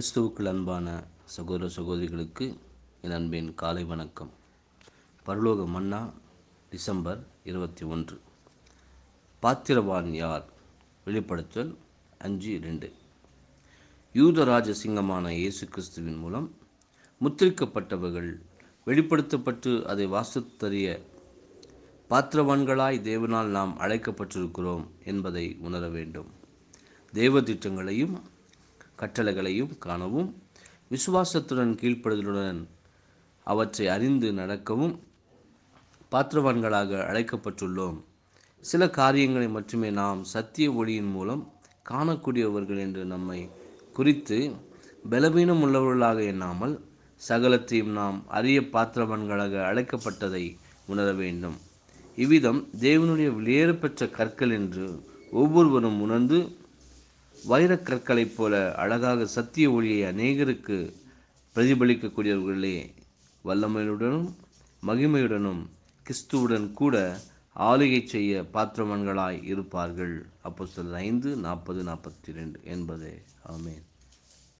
கிறிஸ்துவுக்குள் அன்பான சகோதர சகோதரிகளுக்கு என் அன்பின் காலை வணக்கம் பரலோக மன்னா டிசம்பர் இருபத்தி ஒன்று பாத்திரவான் யார் வெளிப்படுத்தல் அஞ்சு ரெண்டு யூதராஜ சிங்கமான இயேசு கிறிஸ்துவின் மூலம் முத்திரிக்கப்பட்டவர்கள் வெளிப்படுத்தப்பட்டு அதை வாசத்தறிய பாத்திரவான்களாய் தேவனால் நாம் அழைக்கப்பட்டிருக்கிறோம் என்பதை உணர வேண்டும் தேவ திட்டங்களையும் கட்டளைகளையும் காணவும் விசுவாசத்துடன் கீழ்ப்படுதலுடன் அவற்றை அறிந்து நடக்கவும் பாத்திரவான்களாக அழைக்கப்பட்டுள்ளோம் சில காரியங்களை மட்டுமே நாம் சத்திய ஒளியின் மூலம் காணக்கூடியவர்கள் என்று நம்மை குறித்து பலவீனம் உள்ளவர்களாக எண்ணாமல் சகலத்தையும் நாம் அரிய பாத்திரவான்களாக அழைக்கப்பட்டதை உணர வேண்டும் இவ்விதம் தேவனுடைய வெளியேறப்பெற்ற கற்கள் என்று ஒவ்வொருவரும் உணர்ந்து வைரக்கற்களைப் போல அழகாக சத்திய ஒளியை அநேகருக்கு பிரதிபலிக்கக்கூடியவர்களே வல்லமையுடனும் மகிமையுடனும் கிறிஸ்துவுடன் கூட ஆளுகை செய்ய பாத்திரமன்களாய் இருப்பார்கள் அப்போ சொல்ல ஐந்து நாற்பது நாற்பத்தி ரெண்டு என்பதே ஆமேன்